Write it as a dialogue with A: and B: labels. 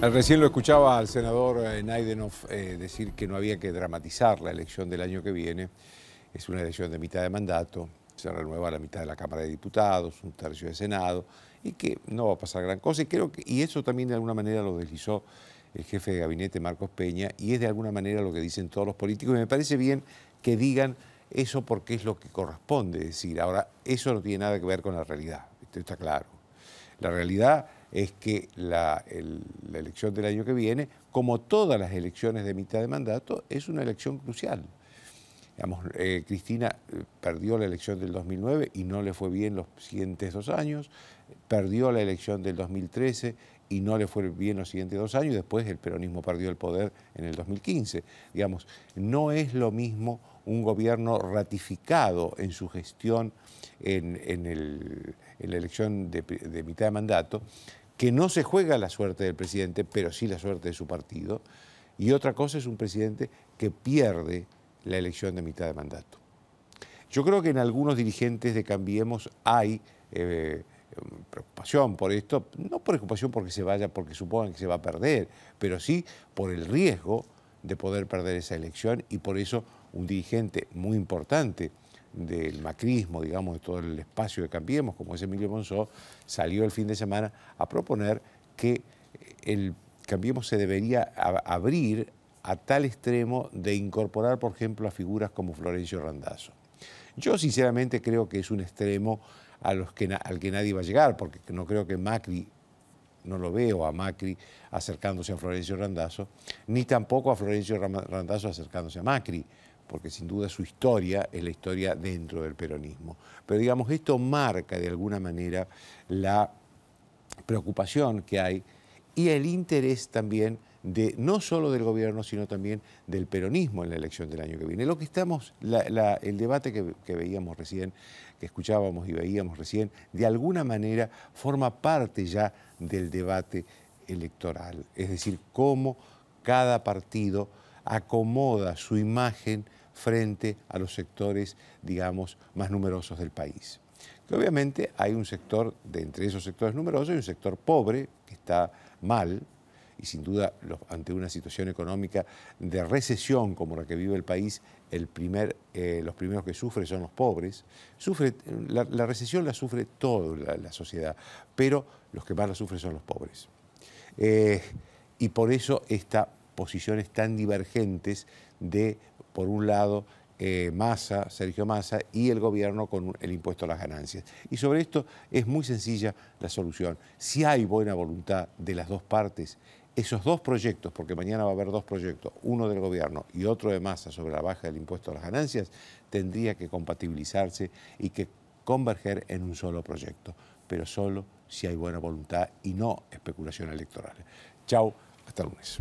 A: Recién lo escuchaba al senador eh, Naidenov eh, decir que no había que dramatizar la elección del año que viene. Es una elección de mitad de mandato, se renueva la mitad de la Cámara de Diputados, un tercio de Senado, y que no va a pasar gran cosa. Y, creo que, y eso también de alguna manera lo deslizó el jefe de gabinete Marcos Peña, y es de alguna manera lo que dicen todos los políticos. Y me parece bien que digan eso porque es lo que corresponde decir. Ahora, eso no tiene nada que ver con la realidad, esto está claro. La realidad es que la, elección del año que viene, como todas las elecciones de mitad de mandato, es una elección crucial. Digamos, eh, Cristina eh, perdió la elección del 2009 y no le fue bien los siguientes dos años, perdió la elección del 2013 y no le fue bien los siguientes dos años, y después el peronismo perdió el poder en el 2015. Digamos, no es lo mismo un gobierno ratificado en su gestión en, la elección de, mitad de mandato, que no se juega la suerte del presidente, pero sí la suerte de su partido, y otra cosa es un presidente que pierde la elección de mitad de mandato. Yo creo que en algunos dirigentes de Cambiemos hay eh, preocupación por esto, no preocupación porque se vaya, porque supongan que se va a perder, pero sí por el riesgo de poder perder esa elección y por eso un dirigente muy importante del macrismo, digamos, de todo el espacio de Cambiemos, como es Emilio Monzó, salió el fin de semana a proponer que eh, el Cambiemos se debería abrir a tal extremo de incorporar, por ejemplo, a figuras como Florencio Randazzo. Yo sinceramente creo que es un extremo al que nadie va a llegar, porque no creo que Macri, no lo veo a Macri acercándose a Florencio Randazzo, ni tampoco a Florencio Randazzo acercándose a Macri porque sin duda su historia es la historia dentro del peronismo. Pero digamos, esto marca de alguna manera la preocupación que hay y el interés también de no solo del gobierno, sino también del peronismo en la elección del año que viene. Lo que estamos, el debate que, veíamos recién, que escuchábamos y veíamos recién, de alguna manera forma parte ya del debate electoral. Es decir, cómo cada partido acomoda su imagen frente a los sectores, digamos, más numerosos del país. Que obviamente hay un sector, de entre esos sectores numerosos, hay un sector pobre que está mal y sin duda ante una situación económica de recesión como la que vive el país, el primer, eh, los primeros que sufren son los pobres. Sufre, la, recesión la sufre toda la, sociedad, pero los que más la sufren son los pobres. Eh, y por eso estas posiciones tan divergentes de, por un lado, eh, Massa, Sergio Massa, y el gobierno con el impuesto a las ganancias. Y sobre esto es muy sencilla la solución. Si hay buena voluntad de las dos partes, esos dos proyectos, porque mañana va a haber dos proyectos, uno del gobierno y otro de Massa sobre la baja del impuesto a las ganancias, tendría que compatibilizarse y que converger en un solo proyecto, pero solo si hay buena voluntad y no especulación electoral. chao hasta lunes.